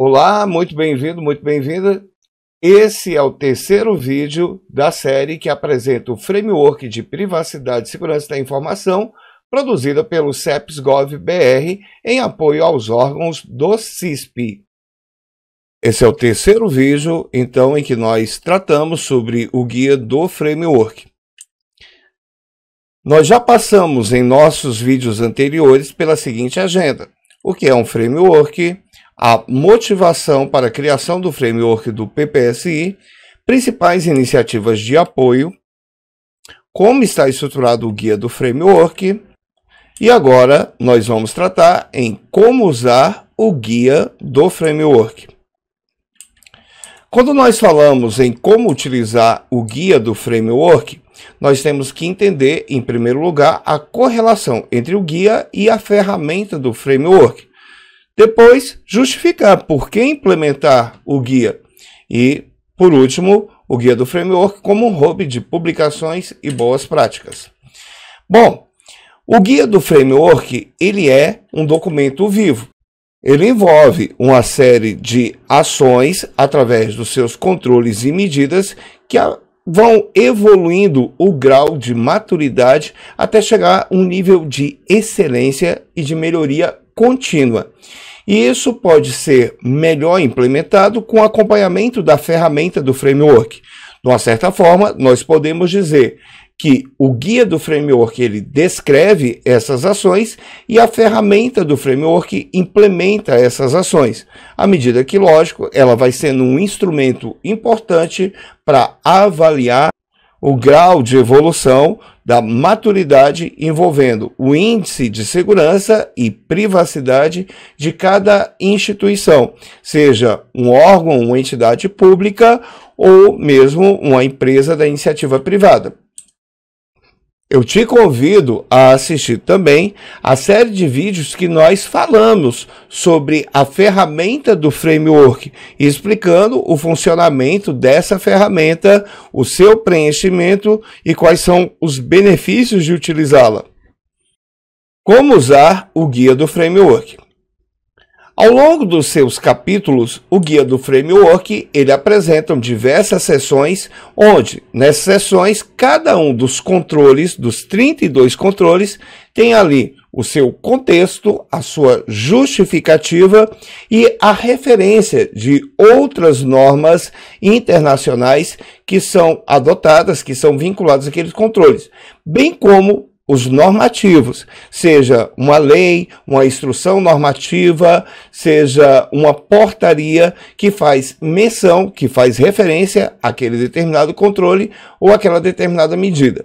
Olá, muito bem-vindo, muito bem-vinda. Esse é o terceiro vídeo da série que apresenta o framework de privacidade e segurança da informação produzida pelo CEPSGOV-BR em apoio aos órgãos do CISP. Esse é o terceiro vídeo, então, em que nós tratamos sobre o guia do framework. Nós já passamos em nossos vídeos anteriores pela seguinte agenda: o que é um framework, a motivação para a criação do framework do PPSI, principais iniciativas de apoio, como está estruturado o guia do framework, e agora nós vamos tratar em como usar o guia do framework. Quando nós falamos em como utilizar o guia do framework, nós temos que entender, em primeiro lugar, a correlação entre o guia e a ferramenta do framework. Depois, justificar por que implementar o guia. E, por último, o guia do framework como um hub de publicações e boas práticas. Bom, o guia do framework ele é um documento vivo. Ele envolve uma série de ações através dos seus controles e medidas que vão evoluindo o grau de maturidade até chegar a um nível de excelência e de melhoria contínua. E isso pode ser melhor implementado com acompanhamento da ferramenta do framework. De uma certa forma, nós podemos dizer que o guia do framework ele descreve essas ações e a ferramenta do framework implementa essas ações. À medida que, lógico, ela vai sendo um instrumento importante para avaliar o grau de evolução da maturidade envolvendo o índice de segurança e privacidade de cada instituição, seja um órgão, uma entidade pública ou mesmo uma empresa da iniciativa privada. Eu te convido a assistir também a série de vídeos que nós falamos sobre a ferramenta do framework, explicando o funcionamento dessa ferramenta, o seu preenchimento e quais são os benefícios de utilizá-la. Como usar o guia do framework? Ao longo dos seus capítulos, o Guia do Framework ele apresenta diversas seções, onde, nessas seções, cada um dos controles, dos 32 controles, tem ali o seu contexto, a sua justificativa e a referência de outras normas internacionais que são adotadas, que são vinculadas àqueles controles, bem como os normativos, seja uma lei, uma instrução normativa, seja uma portaria que faz menção, que faz referência àquele determinado controle ou àquela determinada medida.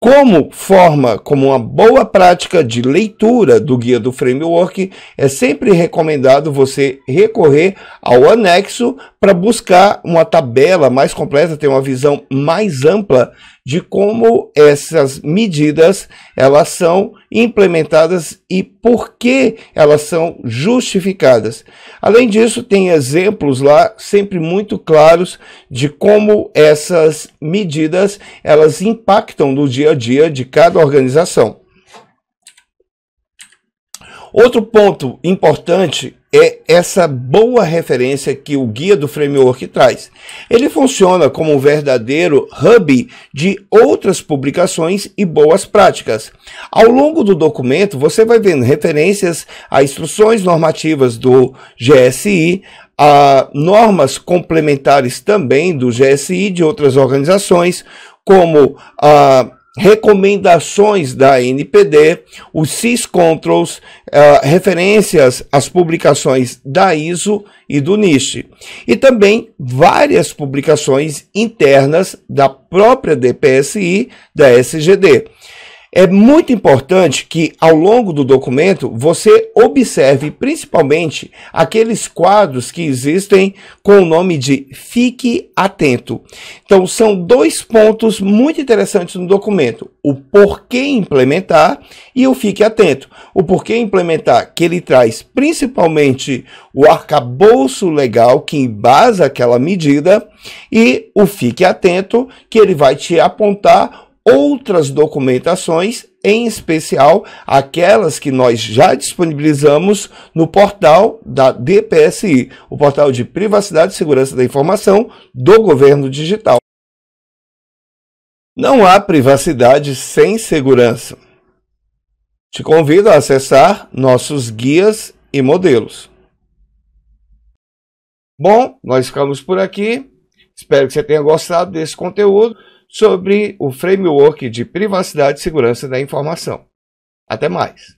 Como forma, como uma boa prática de leitura do guia do framework, é sempre recomendado você recorrer ao anexo para buscar uma tabela mais completa, ter uma visão mais ampla de como essas medidas elas são implementadas e por que elas são justificadas. Além disso, tem exemplos lá sempre muito claros de como essas medidas elas impactam no dia a dia de cada organização. Outro ponto importante é essa boa referência que o guia do framework traz. Ele funciona como um verdadeiro hub de outras publicações e boas práticas. Ao longo do documento, você vai vendo referências a instruções normativas do GSI, a normas complementares também do GSI de outras organizações, como a recomendações da NPD, os CIS Controls, uh, referências às publicações da ISO e do NIST, e também várias publicações internas da própria DPSI da SGD. É muito importante que ao longo do documento você observe principalmente aqueles quadros que existem com o nome de Fique Atento. Então, são dois pontos muito interessantes no documento: o porquê implementar e o Fique Atento. O porquê implementar, que ele traz principalmente o arcabouço legal que embasa aquela medida, e o Fique Atento, que ele vai te apontar outras documentações, em especial aquelas que nós já disponibilizamos no portal da DPSI, o portal de privacidade e segurança da informação do governo digital. Não há privacidade sem segurança. Te convido a acessar nossos guias e modelos. Bom, nós ficamos por aqui. Espero que você tenha gostado desse conteúdo sobre o framework de privacidade e segurança da informação. Até mais!